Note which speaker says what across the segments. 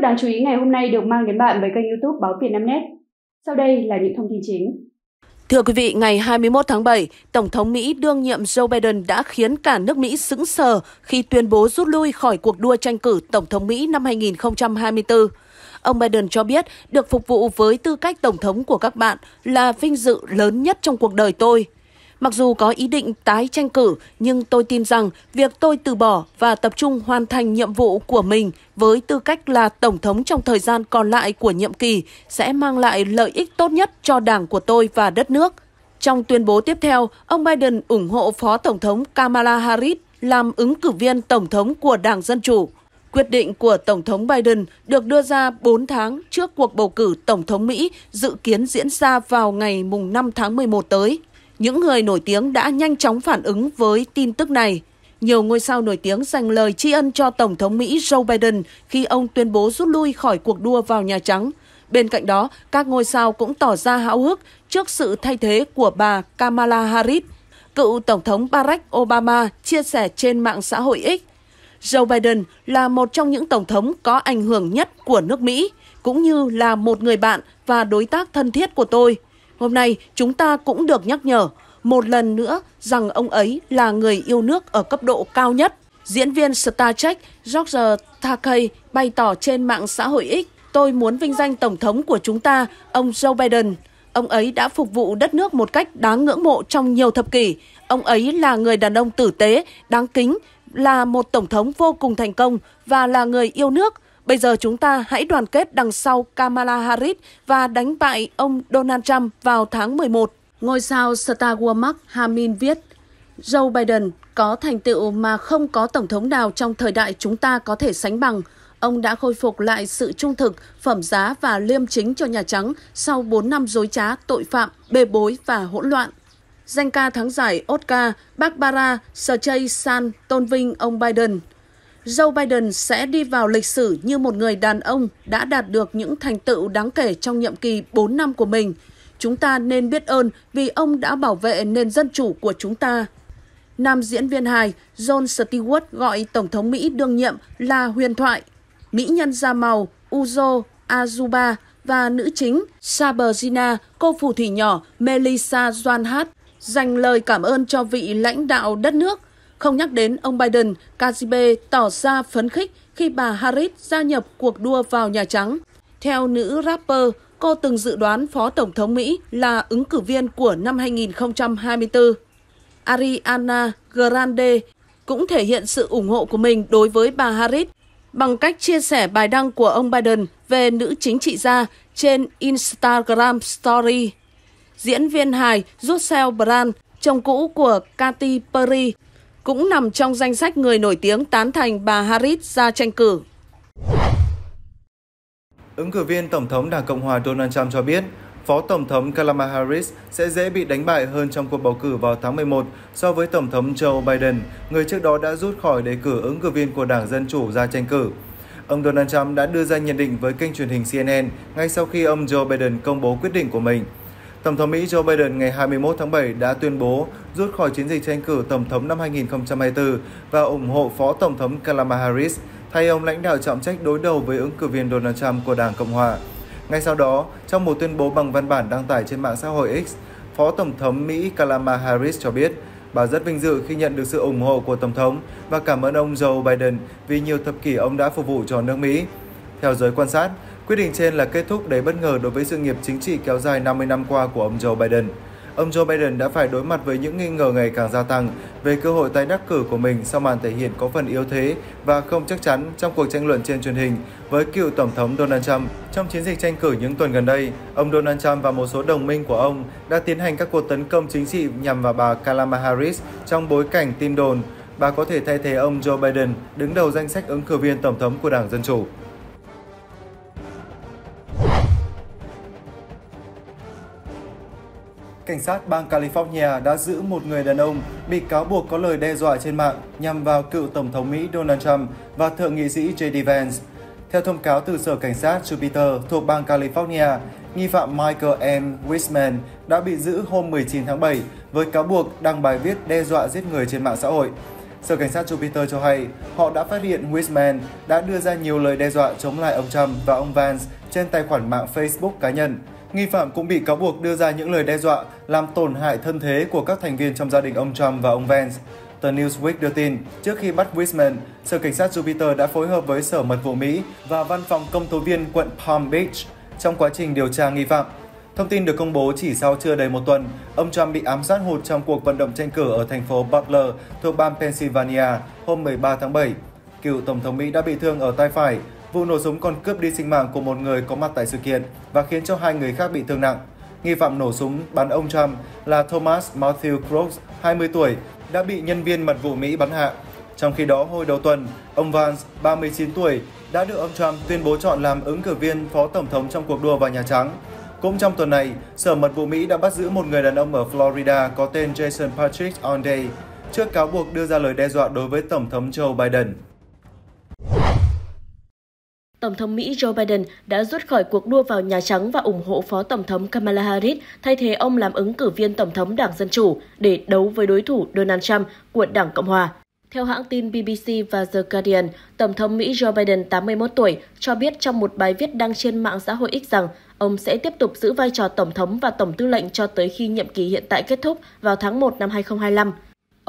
Speaker 1: tức đáng chú ý ngày hôm nay được mang đến bạn với kênh youtube Báo Việt Nam Net. Sau đây là những thông tin
Speaker 2: chính. Thưa quý vị, ngày 21 tháng 7, Tổng thống Mỹ đương nhiệm Joe Biden đã khiến cả nước Mỹ sững sờ khi tuyên bố rút lui khỏi cuộc đua tranh cử Tổng thống Mỹ năm 2024. Ông Biden cho biết được phục vụ với tư cách Tổng thống của các bạn là vinh dự lớn nhất trong cuộc đời tôi. Mặc dù có ý định tái tranh cử, nhưng tôi tin rằng việc tôi từ bỏ và tập trung hoàn thành nhiệm vụ của mình với tư cách là Tổng thống trong thời gian còn lại của nhiệm kỳ sẽ mang lại lợi ích tốt nhất cho đảng của tôi và đất nước. Trong tuyên bố tiếp theo, ông Biden ủng hộ Phó Tổng thống Kamala Harris làm ứng cử viên Tổng thống của Đảng Dân Chủ. Quyết định của Tổng thống Biden được đưa ra 4 tháng trước cuộc bầu cử Tổng thống Mỹ dự kiến diễn ra vào ngày 5 tháng 11 tới. Những người nổi tiếng đã nhanh chóng phản ứng với tin tức này. Nhiều ngôi sao nổi tiếng dành lời tri ân cho Tổng thống Mỹ Joe Biden khi ông tuyên bố rút lui khỏi cuộc đua vào Nhà Trắng. Bên cạnh đó, các ngôi sao cũng tỏ ra háo hức trước sự thay thế của bà Kamala Harris. Cựu Tổng thống Barack Obama chia sẻ trên mạng xã hội X, Joe Biden là một trong những tổng thống có ảnh hưởng nhất của nước Mỹ, cũng như là một người bạn và đối tác thân thiết của tôi. Hôm nay chúng ta cũng được nhắc nhở một lần nữa rằng ông ấy là người yêu nước ở cấp độ cao nhất. Diễn viên Star Trek George Takei bày tỏ trên mạng xã hội X Tôi muốn vinh danh Tổng thống của chúng ta, ông Joe Biden. Ông ấy đã phục vụ đất nước một cách đáng ngưỡng mộ trong nhiều thập kỷ. Ông ấy là người đàn ông tử tế, đáng kính, là một Tổng thống vô cùng thành công và là người yêu nước. Bây giờ chúng ta hãy đoàn kết đằng sau Kamala Harris và đánh bại ông Donald Trump vào tháng 11. Ngôi sao Star Wars Mark Hamill viết, Joe Biden có thành tựu mà không có tổng thống nào trong thời đại chúng ta có thể sánh bằng. Ông đã khôi phục lại sự trung thực, phẩm giá và liêm chính cho Nhà Trắng sau 4 năm dối trá, tội phạm, bê bối và hỗn loạn. Danh ca thắng giải Oscar Barbara Streisand tôn vinh ông Biden – Joe Biden sẽ đi vào lịch sử như một người đàn ông đã đạt được những thành tựu đáng kể trong nhiệm kỳ 4 năm của mình. Chúng ta nên biết ơn vì ông đã bảo vệ nền dân chủ của chúng ta. Nam diễn viên hài John Stewart gọi Tổng thống Mỹ đương nhiệm là huyền thoại. Mỹ nhân da màu Uzo Azuba và nữ chính Sabrina, cô phù thủy nhỏ Melissa Joan Hart dành lời cảm ơn cho vị lãnh đạo đất nước không nhắc đến ông Biden, KGB tỏ ra phấn khích khi bà Harris gia nhập cuộc đua vào Nhà Trắng. Theo nữ rapper, cô từng dự đoán Phó Tổng thống Mỹ là ứng cử viên của năm 2024. Ariana Grande cũng thể hiện sự ủng hộ của mình đối với bà Harris bằng cách chia sẻ bài đăng của ông Biden về nữ chính trị gia trên Instagram Story. Diễn viên hài Russell Brand, chồng cũ của Katy Perry, cũng nằm trong danh sách người nổi tiếng tán thành bà Harris ra tranh cử.
Speaker 3: Ứng cử viên Tổng thống Đảng Cộng hòa Donald Trump cho biết, Phó Tổng thống Kamala Harris sẽ dễ bị đánh bại hơn trong cuộc bầu cử vào tháng 11 so với Tổng thống Joe Biden, người trước đó đã rút khỏi đề cử ứng cử viên của Đảng Dân Chủ ra tranh cử. Ông Donald Trump đã đưa ra nhận định với kênh truyền hình CNN ngay sau khi ông Joe Biden công bố quyết định của mình – Tổng thống Mỹ Joe Biden ngày 21 tháng 7 đã tuyên bố rút khỏi chiến dịch tranh cử tổng thống năm 2024 và ủng hộ Phó Tổng thống Kamala Harris thay ông lãnh đạo trọng trách đối đầu với ứng cử viên Donald Trump của Đảng Cộng hòa. Ngay sau đó, trong một tuyên bố bằng văn bản đăng tải trên mạng xã hội X, Phó Tổng thống Mỹ Kamala Harris cho biết, bà rất vinh dự khi nhận được sự ủng hộ của Tổng thống và cảm ơn ông Joe Biden vì nhiều thập kỷ ông đã phục vụ cho nước Mỹ. Theo giới quan sát, quyết định trên là kết thúc đầy bất ngờ đối với sự nghiệp chính trị kéo dài 50 năm qua của ông Joe Biden. Ông Joe Biden đã phải đối mặt với những nghi ngờ ngày càng gia tăng về cơ hội tái đắc cử của mình sau màn thể hiện có phần yếu thế và không chắc chắn trong cuộc tranh luận trên truyền hình với cựu Tổng thống Donald Trump. Trong chiến dịch tranh cử những tuần gần đây, ông Donald Trump và một số đồng minh của ông đã tiến hành các cuộc tấn công chính trị nhằm vào bà Kamala Harris trong bối cảnh tin đồn bà có thể thay thế ông Joe Biden đứng đầu danh sách ứng cử viên Tổng thống của Đảng Dân Chủ. cảnh sát bang California đã giữ một người đàn ông bị cáo buộc có lời đe dọa trên mạng nhằm vào cựu Tổng thống Mỹ Donald Trump và Thượng nghị sĩ J.D. Vance. Theo thông cáo từ Sở Cảnh sát Jupiter thuộc bang California, nghi phạm Michael M. Wiseman đã bị giữ hôm 19 tháng 7 với cáo buộc đăng bài viết đe dọa giết người trên mạng xã hội. Sở Cảnh sát Jupiter cho hay họ đã phát hiện Wiseman đã đưa ra nhiều lời đe dọa chống lại ông Trump và ông Vance trên tài khoản mạng Facebook cá nhân. Nghi phạm cũng bị cáo buộc đưa ra những lời đe dọa làm tổn hại thân thế của các thành viên trong gia đình ông Trump và ông Vance. Tờ Newsweek đưa tin, trước khi bắt Wiseman, Sở Cảnh sát Jupiter đã phối hợp với Sở Mật vụ Mỹ và Văn phòng Công tố viên quận Palm Beach trong quá trình điều tra nghi phạm. Thông tin được công bố chỉ sau chưa đầy một tuần, ông Trump bị ám sát hụt trong cuộc vận động tranh cử ở thành phố Butler thuộc bang Pennsylvania hôm 13 tháng 7. Cựu Tổng thống Mỹ đã bị thương ở tay phải Vụ nổ súng còn cướp đi sinh mạng của một người có mặt tại sự kiện và khiến cho hai người khác bị thương nặng. Nghi phạm nổ súng bắn ông Trump là Thomas Matthew Crooks, 20 tuổi, đã bị nhân viên mật vụ Mỹ bắn hạ. Trong khi đó, hồi đầu tuần, ông Vance, 39 tuổi, đã được ông Trump tuyên bố chọn làm ứng cử viên phó tổng thống trong cuộc đua vào Nhà Trắng. Cũng trong tuần này, Sở Mật vụ Mỹ đã bắt giữ một người đàn ông ở Florida có tên Jason Patrick Onday trước cáo buộc đưa ra lời đe dọa đối với Tổng thống Joe Biden.
Speaker 4: Tổng thống Mỹ Joe Biden đã rút khỏi cuộc đua vào Nhà Trắng và ủng hộ Phó Tổng thống Kamala Harris thay thế ông làm ứng cử viên Tổng thống Đảng Dân Chủ để đấu với đối thủ Donald Trump của Đảng Cộng Hòa. Theo hãng tin BBC và The Guardian, Tổng thống Mỹ Joe Biden, 81 tuổi, cho biết trong một bài viết đăng trên mạng xã hội X rằng ông sẽ tiếp tục giữ vai trò Tổng thống và Tổng tư lệnh cho tới khi nhiệm kỳ hiện tại kết thúc vào tháng 1 năm 2025.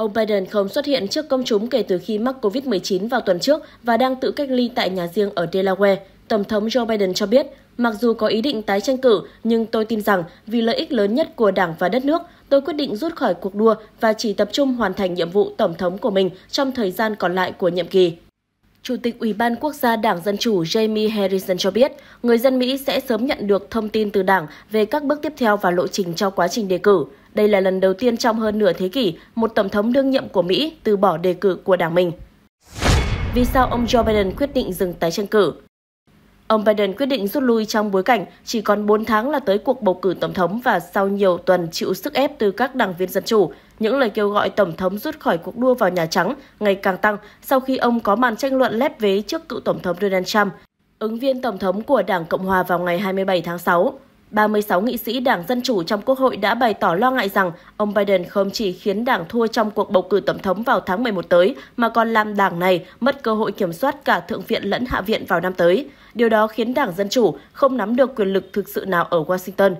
Speaker 4: Ông Biden không xuất hiện trước công chúng kể từ khi mắc COVID-19 vào tuần trước và đang tự cách ly tại nhà riêng ở Delaware. Tổng thống Joe Biden cho biết, mặc dù có ý định tái tranh cử, nhưng tôi tin rằng vì lợi ích lớn nhất của đảng và đất nước, tôi quyết định rút khỏi cuộc đua và chỉ tập trung hoàn thành nhiệm vụ tổng thống của mình trong thời gian còn lại của nhiệm kỳ. Chủ tịch Ủy ban Quốc gia Đảng Dân Chủ Jamie Harrison cho biết, người dân Mỹ sẽ sớm nhận được thông tin từ Đảng về các bước tiếp theo và lộ trình cho quá trình đề cử. Đây là lần đầu tiên trong hơn nửa thế kỷ, một tổng thống đương nhiệm của Mỹ từ bỏ đề cử của đảng mình. Vì sao ông Joe Biden quyết định dừng tái tranh cử? Ông Biden quyết định rút lui trong bối cảnh chỉ còn 4 tháng là tới cuộc bầu cử tổng thống và sau nhiều tuần chịu sức ép từ các đảng viên Dân Chủ, những lời kêu gọi tổng thống rút khỏi cuộc đua vào Nhà Trắng ngày càng tăng sau khi ông có màn tranh luận lép vế trước cựu tổng thống Donald Trump, ứng viên tổng thống của Đảng Cộng hòa vào ngày 27 tháng 6. 36 nghị sĩ Đảng Dân Chủ trong Quốc hội đã bày tỏ lo ngại rằng ông Biden không chỉ khiến Đảng thua trong cuộc bầu cử tổng thống vào tháng 11 tới, mà còn làm Đảng này mất cơ hội kiểm soát cả Thượng viện lẫn Hạ viện vào năm tới. Điều đó khiến Đảng Dân Chủ không nắm được quyền lực thực sự nào ở Washington.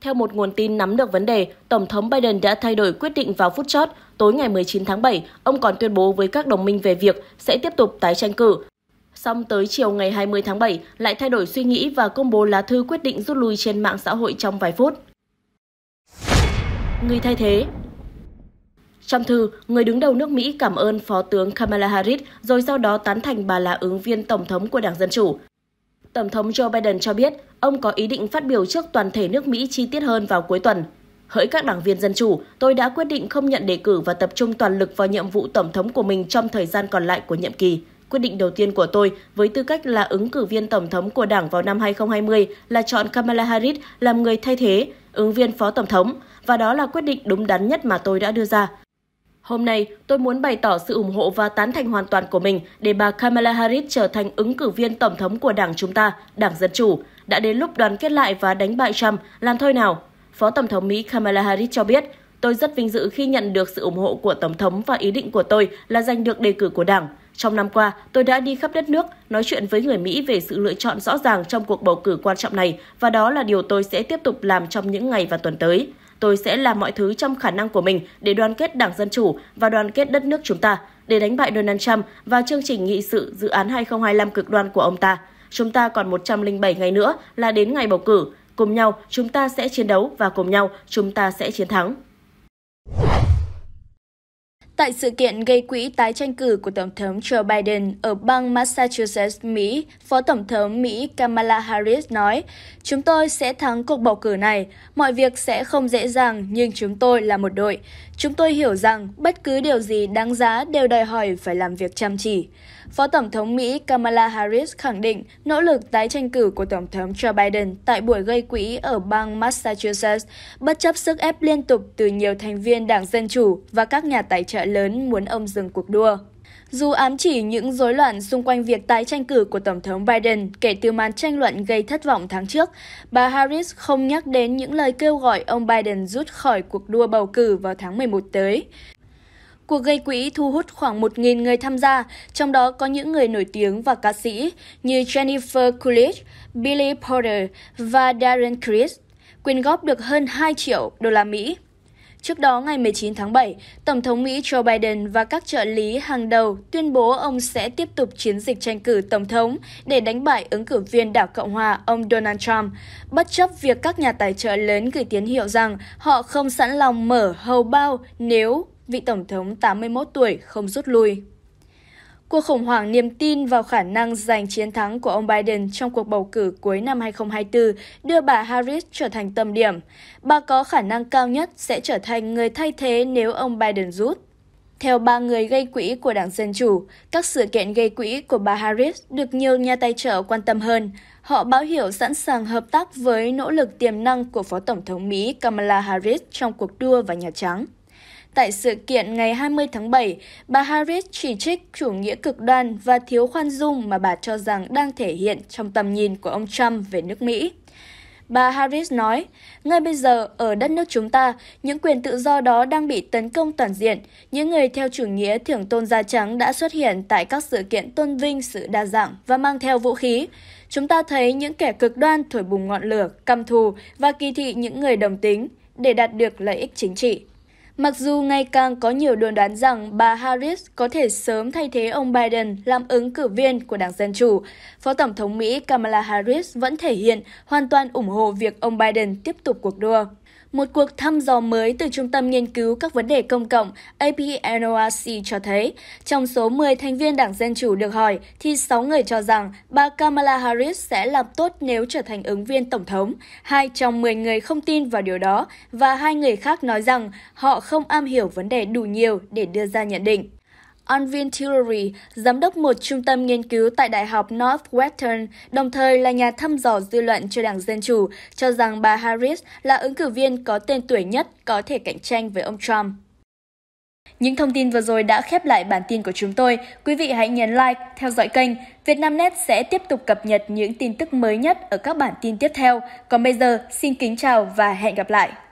Speaker 4: Theo một nguồn tin nắm được vấn đề, Tổng thống Biden đã thay đổi quyết định vào phút chót. Tối ngày 19 tháng 7, ông còn tuyên bố với các đồng minh về việc sẽ tiếp tục tái tranh cử Xong tới chiều ngày 20 tháng 7 lại thay đổi suy nghĩ và công bố lá thư quyết định rút lui trên mạng xã hội trong vài phút. Người thay thế trong thư, người đứng đầu nước Mỹ cảm ơn Phó tướng Kamala Harris rồi sau đó tán thành bà là ứng viên Tổng thống của Đảng Dân Chủ. Tổng thống Joe Biden cho biết ông có ý định phát biểu trước toàn thể nước Mỹ chi tiết hơn vào cuối tuần. Hỡi các đảng viên Dân Chủ, tôi đã quyết định không nhận đề cử và tập trung toàn lực vào nhiệm vụ Tổng thống của mình trong thời gian còn lại của nhiệm kỳ. Quyết định đầu tiên của tôi với tư cách là ứng cử viên tổng thống của Đảng vào năm 2020 là chọn Kamala Harris làm người thay thế, ứng viên phó tổng thống và đó là quyết định đúng đắn nhất mà tôi đã đưa ra. Hôm nay, tôi muốn bày tỏ sự ủng hộ và tán thành hoàn toàn của mình để bà Kamala Harris trở thành ứng cử viên tổng thống của Đảng chúng ta, Đảng Dân Chủ. Đã đến lúc đoàn kết lại và đánh bại Trump, làm thôi nào. Phó Tổng thống Mỹ Kamala Harris cho biết, tôi rất vinh dự khi nhận được sự ủng hộ của Tổng thống và ý định của tôi là giành được đề cử của Đảng. Trong năm qua, tôi đã đi khắp đất nước nói chuyện với người Mỹ về sự lựa chọn rõ ràng trong cuộc bầu cử quan trọng này và đó là điều tôi sẽ tiếp tục làm trong những ngày và tuần tới. Tôi sẽ làm mọi thứ trong khả năng của mình để đoàn kết Đảng Dân Chủ và đoàn kết đất nước chúng ta, để đánh bại Donald Trump và chương trình nghị sự dự án 2025 cực đoan của ông ta. Chúng ta còn 107 ngày nữa là đến ngày bầu cử. Cùng nhau, chúng ta sẽ chiến đấu và cùng nhau, chúng ta sẽ chiến thắng.
Speaker 1: Tại sự kiện gây quỹ tái tranh cử của Tổng thống Joe Biden ở bang Massachusetts, Mỹ, Phó Tổng thống Mỹ Kamala Harris nói, Chúng tôi sẽ thắng cuộc bầu cử này, mọi việc sẽ không dễ dàng nhưng chúng tôi là một đội. Chúng tôi hiểu rằng bất cứ điều gì đáng giá đều đòi hỏi phải làm việc chăm chỉ. Phó Tổng thống Mỹ Kamala Harris khẳng định nỗ lực tái tranh cử của Tổng thống Joe Biden tại buổi gây quỹ ở bang Massachusetts, bất chấp sức ép liên tục từ nhiều thành viên Đảng Dân Chủ và các nhà tài trợ lớn muốn ông dừng cuộc đua. Dù ám chỉ những rối loạn xung quanh việc tái tranh cử của Tổng thống Biden kể từ màn tranh luận gây thất vọng tháng trước, bà Harris không nhắc đến những lời kêu gọi ông Biden rút khỏi cuộc đua bầu cử vào tháng 11 tới. Cuộc gây quỹ thu hút khoảng 1.000 người tham gia, trong đó có những người nổi tiếng và ca sĩ như Jennifer Coolidge, Billy Porter và Darren Criss. Quyên góp được hơn 2 triệu đô la Mỹ. Trước đó, ngày 19 tháng 7, Tổng thống Mỹ Joe Biden và các trợ lý hàng đầu tuyên bố ông sẽ tiếp tục chiến dịch tranh cử Tổng thống để đánh bại ứng cử viên đảng Cộng hòa ông Donald Trump, bất chấp việc các nhà tài trợ lớn gửi tín hiệu rằng họ không sẵn lòng mở hầu bao nếu vị Tổng thống 81 tuổi không rút lui. Cuộc khủng hoảng niềm tin vào khả năng giành chiến thắng của ông Biden trong cuộc bầu cử cuối năm 2024 đưa bà Harris trở thành tâm điểm. Bà có khả năng cao nhất sẽ trở thành người thay thế nếu ông Biden rút. Theo ba người gây quỹ của Đảng Dân Chủ, các sự kiện gây quỹ của bà Harris được nhiều nhà tài trợ quan tâm hơn. Họ báo hiểu sẵn sàng hợp tác với nỗ lực tiềm năng của Phó Tổng thống Mỹ Kamala Harris trong cuộc đua vào Nhà Trắng. Tại sự kiện ngày 20 tháng 7, bà Harris chỉ trích chủ nghĩa cực đoan và thiếu khoan dung mà bà cho rằng đang thể hiện trong tầm nhìn của ông Trump về nước Mỹ. Bà Harris nói, ngay bây giờ ở đất nước chúng ta, những quyền tự do đó đang bị tấn công toàn diện. Những người theo chủ nghĩa thưởng tôn da trắng đã xuất hiện tại các sự kiện tôn vinh sự đa dạng và mang theo vũ khí. Chúng ta thấy những kẻ cực đoan thổi bùng ngọn lửa, căm thù và kỳ thị những người đồng tính để đạt được lợi ích chính trị. Mặc dù ngày càng có nhiều đồn đoán rằng bà Harris có thể sớm thay thế ông Biden làm ứng cử viên của Đảng Dân Chủ, Phó Tổng thống Mỹ Kamala Harris vẫn thể hiện hoàn toàn ủng hộ việc ông Biden tiếp tục cuộc đua. Một cuộc thăm dò mới từ Trung tâm Nghiên cứu các vấn đề công cộng APNORC cho thấy, trong số 10 thành viên Đảng Dân Chủ được hỏi, thì 6 người cho rằng bà Kamala Harris sẽ làm tốt nếu trở thành ứng viên Tổng thống. Hai trong 10 người không tin vào điều đó và hai người khác nói rằng họ không am hiểu vấn đề đủ nhiều để đưa ra nhận định. Anvin Tillery, giám đốc một trung tâm nghiên cứu tại Đại học Northwestern, đồng thời là nhà thăm dò dư luận cho Đảng Dân Chủ, cho rằng bà Harris là ứng cử viên có tên tuổi nhất có thể cạnh tranh với ông Trump. Những thông tin vừa rồi đã khép lại bản tin của chúng tôi. Quý vị hãy nhấn like, theo dõi kênh. Vietnamnet sẽ tiếp tục cập nhật những tin tức mới nhất ở các bản tin tiếp theo. Còn bây giờ, xin kính chào và hẹn gặp lại!